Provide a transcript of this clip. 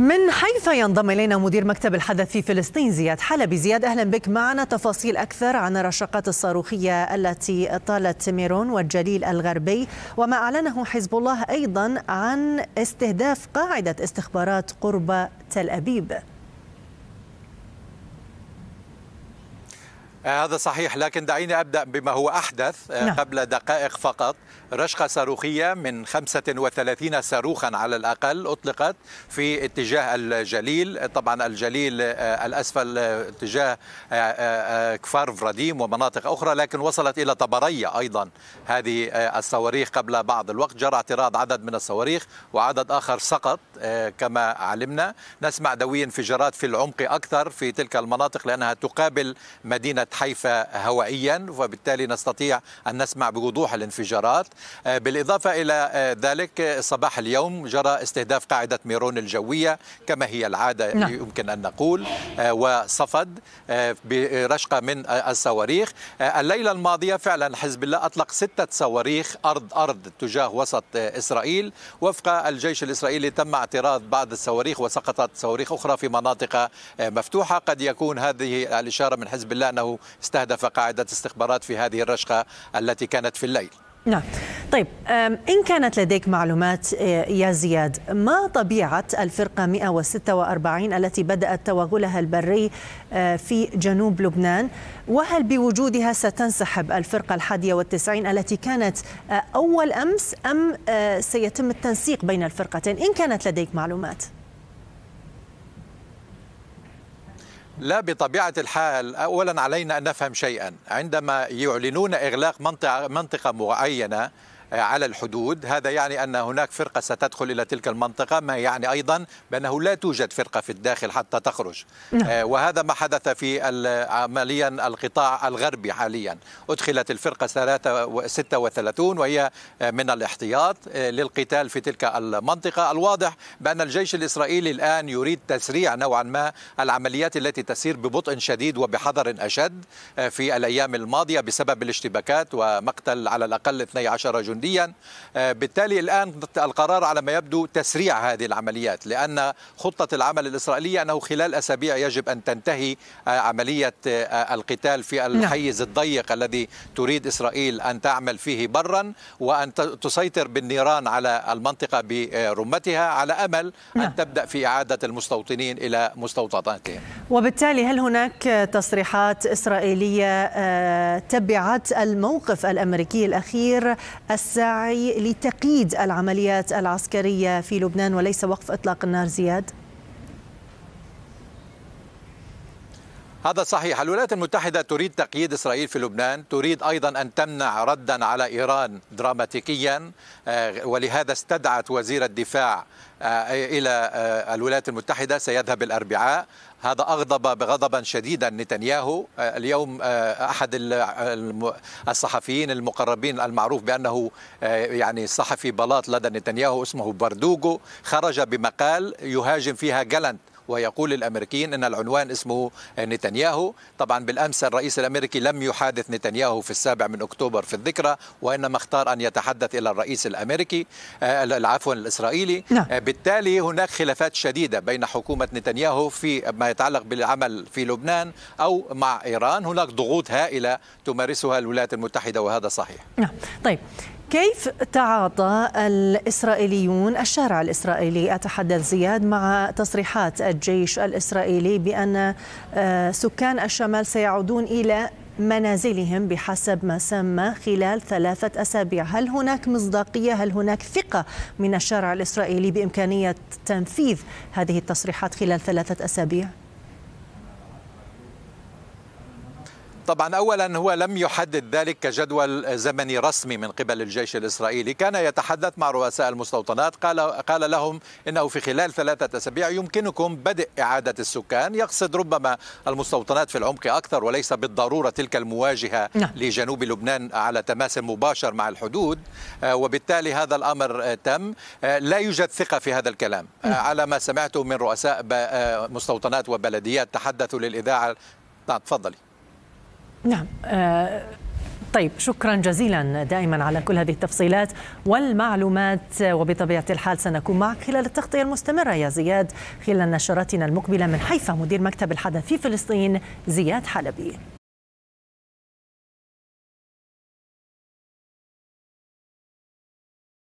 من حيث ينضم إلينا مدير مكتب الحدث في فلسطين زياد حلبي زياد أهلا بك معنا تفاصيل أكثر عن الرشقات الصاروخية التي طالت ميرون والجليل الغربي وما أعلنه حزب الله أيضا عن استهداف قاعدة استخبارات قرب تل أبيب آه، هذا صحيح لكن دعيني ابدا بما هو احدث آه، نعم. قبل دقائق فقط رشقه صاروخيه من 35 صاروخا على الاقل اطلقت في اتجاه الجليل طبعا الجليل آه، الاسفل اتجاه كفار فراديم ومناطق اخرى لكن وصلت الى طبريه ايضا هذه الصواريخ قبل بعض الوقت جرى اعتراض عدد من الصواريخ وعدد اخر سقط كما علمنا نسمع دوي انفجارات في العمق اكثر في تلك المناطق لانها تقابل مدينه مدينه حيفا هوائيا وبالتالي نستطيع أن نسمع بوضوح الانفجارات آه، بالإضافة إلى آه، ذلك آه، صباح اليوم جرى استهداف قاعدة ميرون الجوية كما هي العادة نعم. يمكن أن نقول وصفد برشقة من الصواريخ الليلة الماضية فعلا حزب الله أطلق ستة صواريخ أرض أرض تجاه وسط إسرائيل وفق الجيش الإسرائيلي تم اعتراض بعض الصواريخ وسقطت صواريخ أخرى في مناطق مفتوحة قد يكون هذه الإشارة من حزب الله أنه استهدف قاعدة استخبارات في هذه الرشقة التي كانت في الليل نعم طيب إن كانت لديك معلومات يا زياد ما طبيعة الفرقة 146 التي بدأت توغلها البري في جنوب لبنان وهل بوجودها ستنسحب الفرقة الحادية والتسعين التي كانت أول أمس أم سيتم التنسيق بين الفرقتين إن كانت لديك معلومات؟ لا بطبيعة الحال أولا علينا أن نفهم شيئا عندما يعلنون إغلاق منطقة, منطقة معينة على الحدود هذا يعني أن هناك فرقة ستدخل إلى تلك المنطقة ما يعني أيضا بأنه لا توجد فرقة في الداخل حتى تخرج نعم. آه، وهذا ما حدث في عمليا القطاع الغربي حاليا أدخلت الفرقة 36 وهي من الاحتياط آه، للقتال في تلك المنطقة الواضح بأن الجيش الإسرائيلي الآن يريد تسريع نوعا ما العمليات التي تسير ببطء شديد وبحذر أشد آه، في الأيام الماضية بسبب الاشتباكات ومقتل على الأقل 12 جندي عمليا آه، بالتالي الآن القرار على ما يبدو تسريع هذه العمليات لأن خطة العمل الإسرائيلية أنه خلال أسابيع يجب أن تنتهي آه، عملية آه، القتال في نعم. الحيز الضيق الذي تريد إسرائيل أن تعمل فيه برا وأن تسيطر بالنيران على المنطقة برمتها على أمل أن نعم. تبدأ في إعادة المستوطنين إلى مستوطناتهم وبالتالي هل هناك تصريحات إسرائيلية آه، تبعت الموقف الأمريكي الأخير الساعي لتقييد العمليات العسكرية في لبنان وليس وقف إطلاق النار زياد؟ هذا صحيح الولايات المتحدة تريد تقييد إسرائيل في لبنان تريد أيضا أن تمنع ردا على إيران دراماتيكيا آه، ولهذا استدعت وزير الدفاع آه، إلى آه، الولايات المتحدة سيذهب الأربعاء هذا أغضب بغضبا شديدا نتنياهو اليوم أحد الصحفيين المقربين المعروف بأنه يعني صحفي بلاط لدى نتنياهو اسمه بردوغو خرج بمقال يهاجم فيها جالنت ويقول الامريكيين أن العنوان اسمه نتنياهو طبعا بالأمس الرئيس الأمريكي لم يحادث نتنياهو في السابع من أكتوبر في الذكرى وإنما اختار أن يتحدث إلى الرئيس الأمريكي آه، عفوا الإسرائيلي نعم. آه، بالتالي هناك خلافات شديدة بين حكومة نتنياهو في ما يتعلق بالعمل في لبنان أو مع إيران هناك ضغوط هائلة تمارسها الولايات المتحدة وهذا صحيح نعم طيب كيف تعاطى الإسرائيليون الشارع الإسرائيلي أتحدث زياد مع تصريحات الجيش الإسرائيلي بأن آه، سكان الشمال سيعودون إلى منازلهم بحسب ما سمى خلال ثلاثة أسابيع هل هناك مصداقية هل هناك ثقة من الشارع الإسرائيلي بإمكانية تنفيذ هذه التصريحات خلال ثلاثة أسابيع؟ طبعا اولا هو لم يحدد ذلك كجدول زمني رسمي من قبل الجيش الاسرائيلي، كان يتحدث مع رؤساء المستوطنات قال قال لهم انه في خلال ثلاثه اسابيع يمكنكم بدء اعاده السكان، يقصد ربما المستوطنات في العمق اكثر وليس بالضروره تلك المواجهه نعم. لجنوب لبنان على تماس مباشر مع الحدود، آه، وبالتالي هذا الامر آه، تم، آه، لا يوجد ثقه في هذا الكلام، نعم. على ما سمعته من رؤساء مستوطنات وبلديات تحدثوا للاذاعه نعم، تفضلي نعم آه، طيب شكرا جزيلا دائما على كل هذه التفصيلات والمعلومات وبطبيعة الحال سنكون معك خلال التغطية المستمرة يا زياد خلال نشراتنا المقبلة من حيفا مدير مكتب الحدث في فلسطين زياد حلبي